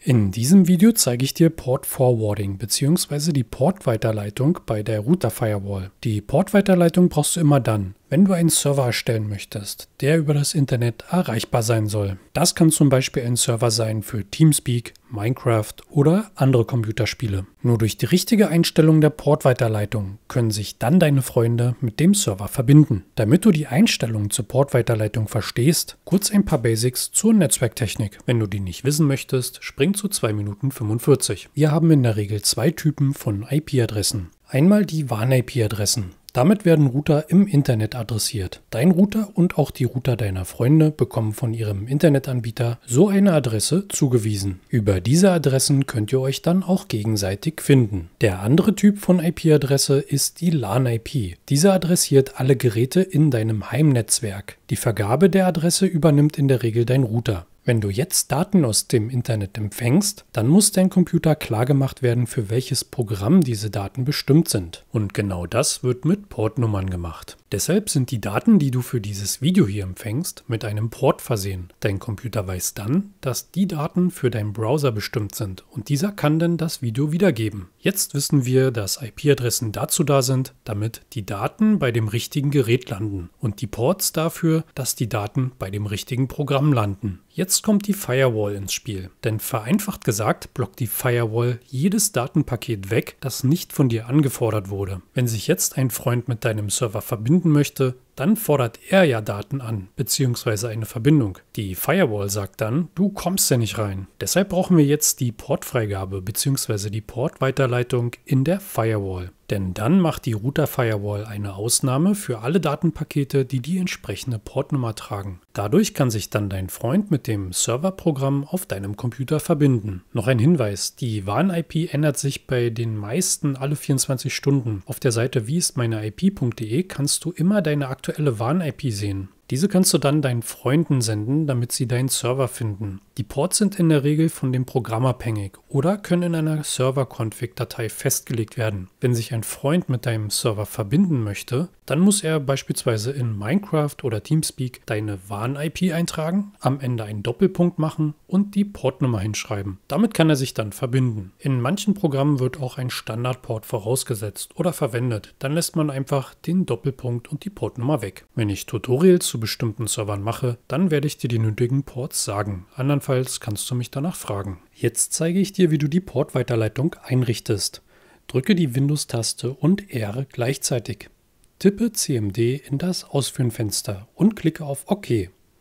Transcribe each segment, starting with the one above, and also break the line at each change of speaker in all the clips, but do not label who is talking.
In diesem Video zeige ich dir Port Forwarding bzw. die Portweiterleitung bei der Router Firewall. Die Portweiterleitung brauchst du immer dann, wenn du einen Server erstellen möchtest, der über das Internet erreichbar sein soll. Das kann zum Beispiel ein Server sein für Teamspeak, Minecraft oder andere Computerspiele. Nur durch die richtige Einstellung der Portweiterleitung können sich dann deine Freunde mit dem Server verbinden. Damit du die Einstellungen zur Portweiterleitung verstehst, kurz ein paar Basics zur Netzwerktechnik. Wenn du die nicht wissen möchtest, spring zu 2 Minuten 45. Wir haben in der Regel zwei Typen von IP-Adressen. Einmal die warn ip adressen damit werden Router im Internet adressiert. Dein Router und auch die Router deiner Freunde bekommen von ihrem Internetanbieter so eine Adresse zugewiesen. Über diese Adressen könnt ihr euch dann auch gegenseitig finden. Der andere Typ von IP-Adresse ist die LAN-IP. Diese adressiert alle Geräte in deinem Heimnetzwerk. Die Vergabe der Adresse übernimmt in der Regel dein Router. Wenn du jetzt Daten aus dem Internet empfängst, dann muss dein Computer klargemacht werden, für welches Programm diese Daten bestimmt sind. Und genau das wird mit Portnummern gemacht. Deshalb sind die Daten, die du für dieses Video hier empfängst, mit einem Port versehen. Dein Computer weiß dann, dass die Daten für deinen Browser bestimmt sind und dieser kann dann das Video wiedergeben. Jetzt wissen wir, dass IP-Adressen dazu da sind, damit die Daten bei dem richtigen Gerät landen und die Ports dafür, dass die Daten bei dem richtigen Programm landen. Jetzt kommt die Firewall ins Spiel, denn vereinfacht gesagt blockt die Firewall jedes Datenpaket weg, das nicht von dir angefordert wurde. Wenn sich jetzt ein Freund mit deinem Server verbinden verbinden möchte, dann fordert er ja Daten an, beziehungsweise eine Verbindung. Die Firewall sagt dann, du kommst ja nicht rein. Deshalb brauchen wir jetzt die Portfreigabe, beziehungsweise die Portweiterleitung in der Firewall. Denn dann macht die Router Firewall eine Ausnahme für alle Datenpakete, die die entsprechende Portnummer tragen. Dadurch kann sich dann dein Freund mit dem Serverprogramm auf deinem Computer verbinden. Noch ein Hinweis, die Warn-IP ändert sich bei den meisten alle 24 Stunden. Auf der Seite wieistmeineip.de kannst du immer deine aktuelle Warn-IP sehen. Diese kannst du dann deinen Freunden senden, damit sie deinen Server finden. Die Ports sind in der Regel von dem Programm abhängig oder können in einer Server-Config-Datei festgelegt werden. Wenn sich ein Freund mit deinem Server verbinden möchte, dann muss er beispielsweise in Minecraft oder Teamspeak deine Warn-IP eintragen, am Ende einen Doppelpunkt machen und die Portnummer hinschreiben. Damit kann er sich dann verbinden. In manchen Programmen wird auch ein Standardport vorausgesetzt oder verwendet. Dann lässt man einfach den Doppelpunkt und die Portnummer weg. Wenn ich Tutorials zu bestimmten Servern mache, dann werde ich dir die nötigen Ports sagen. Andernfalls kannst du mich danach fragen. Jetzt zeige ich dir, wie du die Portweiterleitung einrichtest. Drücke die Windows-Taste und R gleichzeitig. Tippe CMD in das Ausführenfenster und klicke auf OK.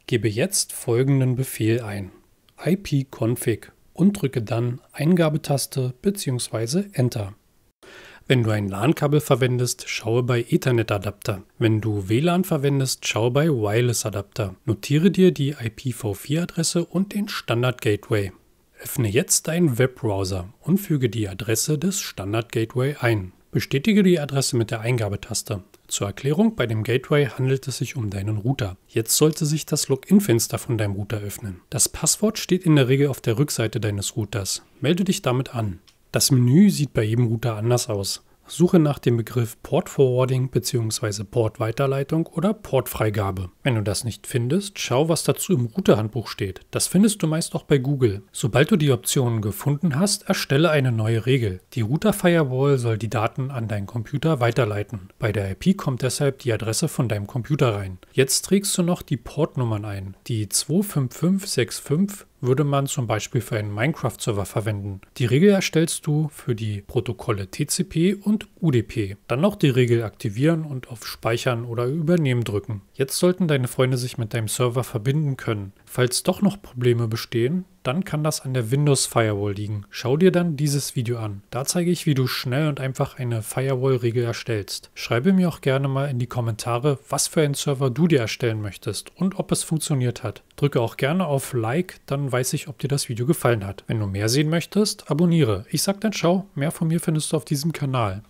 Gebe jetzt folgenden Befehl ein: ipconfig und drücke dann Eingabetaste bzw. Enter. Wenn du ein LAN-Kabel verwendest, schaue bei Ethernet-Adapter. Wenn du WLAN verwendest, schaue bei Wireless-Adapter. Notiere dir die IPv4-Adresse und den Standard-Gateway. Öffne jetzt deinen Webbrowser und füge die Adresse des Standard-Gateway ein. Bestätige die Adresse mit der Eingabetaste. Zur Erklärung, bei dem Gateway handelt es sich um deinen Router. Jetzt sollte sich das Login-Fenster von deinem Router öffnen. Das Passwort steht in der Regel auf der Rückseite deines Routers. Melde dich damit an. Das Menü sieht bei jedem Router anders aus. Suche nach dem Begriff Port Forwarding bzw. Port Weiterleitung oder Port Freigabe. Wenn du das nicht findest, schau, was dazu im Routerhandbuch steht. Das findest du meist auch bei Google. Sobald du die Optionen gefunden hast, erstelle eine neue Regel. Die Router Firewall soll die Daten an deinen Computer weiterleiten. Bei der IP kommt deshalb die Adresse von deinem Computer rein. Jetzt trägst du noch die Portnummern ein, die 25565 würde man zum Beispiel für einen Minecraft-Server verwenden. Die Regel erstellst du für die Protokolle TCP und UDP. Dann noch die Regel aktivieren und auf Speichern oder Übernehmen drücken. Jetzt sollten deine Freunde sich mit deinem Server verbinden können. Falls doch noch Probleme bestehen, dann kann das an der Windows Firewall liegen. Schau dir dann dieses Video an. Da zeige ich, wie du schnell und einfach eine Firewall-Regel erstellst. Schreibe mir auch gerne mal in die Kommentare, was für einen Server du dir erstellen möchtest und ob es funktioniert hat. Drücke auch gerne auf Like, dann weiß ich, ob dir das Video gefallen hat. Wenn du mehr sehen möchtest, abonniere. Ich sag dann ciao, mehr von mir findest du auf diesem Kanal.